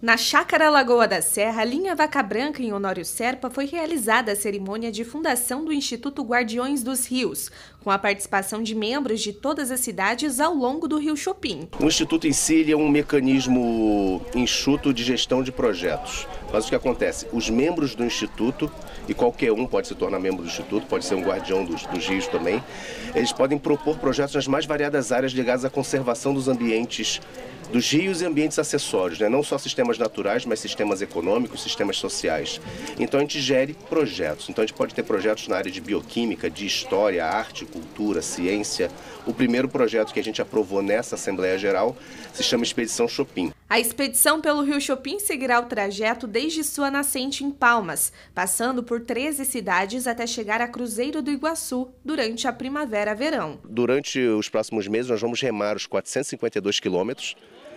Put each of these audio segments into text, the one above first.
Na Chácara Lagoa da Serra, linha Vaca Branca em Honório Serpa, foi realizada a cerimônia de fundação do Instituto Guardiões dos Rios, com a participação de membros de todas as cidades ao longo do Rio Chopin. O Instituto em si é um mecanismo enxuto de gestão de projetos. Mas o que acontece? Os membros do Instituto, e qualquer um pode se tornar membro do Instituto, pode ser um guardião dos, dos rios também, eles podem propor projetos nas mais variadas áreas ligadas à conservação dos ambientes dos rios e ambientes acessórios, né? não só sistemas naturais, mas sistemas econômicos, sistemas sociais. Então a gente gere projetos. Então a gente pode ter projetos na área de bioquímica, de história, arte, cultura, ciência. O primeiro projeto que a gente aprovou nessa Assembleia Geral se chama Expedição Chopin. A expedição pelo Rio Chopin seguirá o trajeto desde sua nascente em Palmas, passando por 13 cidades até chegar a Cruzeiro do Iguaçu durante a primavera-verão. Durante os próximos meses, nós vamos remar os 452 quilômetros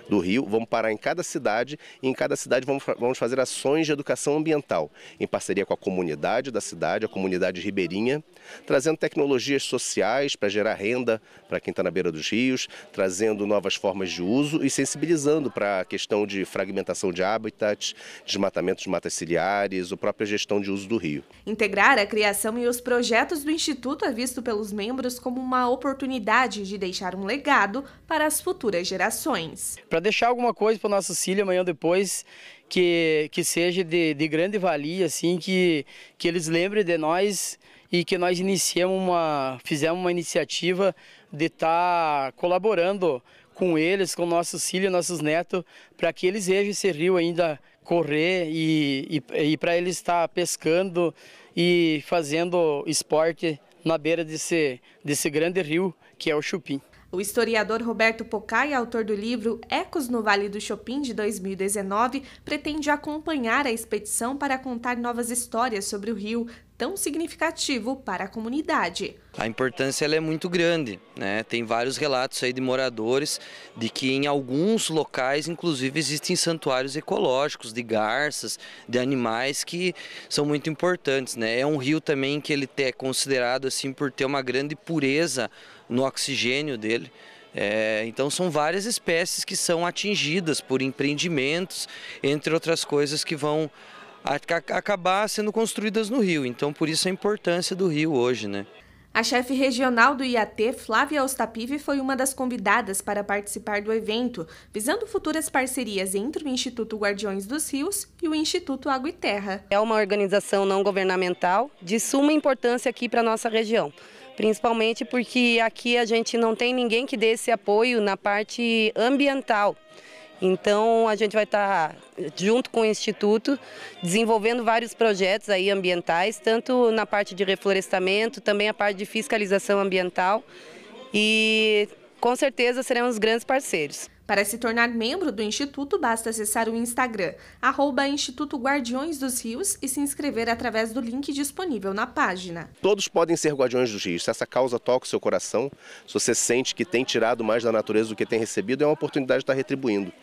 do Rio, vamos parar em cada cidade e em cada cidade vamos, vamos fazer ações de educação ambiental, em parceria com a comunidade da cidade, a comunidade ribeirinha, trazendo tecnologias sociais para gerar renda para quem está na beira dos rios, trazendo novas formas de uso e sensibilizando para a questão de fragmentação de habitats, desmatamento de matas ciliares, a própria gestão de uso do rio. Integrar a criação e os projetos do Instituto é visto pelos membros como uma oportunidade de deixar um legado para as futuras gerações para deixar alguma coisa para nossa Cília amanhã depois que, que seja de, de, grande valia, assim, que, que eles lembrem de nós e que nós iniciemos uma, fizemos uma iniciativa de estar tá colaborando com eles, com nossos filhos, nossos netos, para que eles vejam esse rio ainda correr e, e, e para eles estar pescando e fazendo esporte na beira desse, desse grande rio que é o Chupim. O historiador Roberto Pocai, autor do livro Ecos no Vale do Chopin de 2019, pretende acompanhar a expedição para contar novas histórias sobre o rio, tão significativo para a comunidade. A importância é muito grande, né? Tem vários relatos aí de moradores de que em alguns locais, inclusive, existem santuários ecológicos de garças, de animais que são muito importantes, né? É um rio também que ele é considerado assim por ter uma grande pureza no oxigênio dele. É, então são várias espécies que são atingidas por empreendimentos, entre outras coisas que vão a, a acabar sendo construídas no Rio. Então, por isso a importância do Rio hoje, né? A chefe regional do IAT, Flávia Ostapive, foi uma das convidadas para participar do evento, visando futuras parcerias entre o Instituto Guardiões dos Rios e o Instituto Água e Terra. É uma organização não governamental de suma importância aqui para a nossa região, principalmente porque aqui a gente não tem ninguém que dê esse apoio na parte ambiental. Então a gente vai estar tá junto com o instituto desenvolvendo vários projetos aí ambientais, tanto na parte de reflorestamento, também a parte de fiscalização ambiental e com certeza seremos grandes parceiros. Para se tornar membro do Instituto, basta acessar o Instagram, arroba Instituto Guardiões dos Rios e se inscrever através do link disponível na página. Todos podem ser guardiões dos rios. Se essa causa toca o seu coração, se você sente que tem tirado mais da natureza do que tem recebido, é uma oportunidade de estar retribuindo.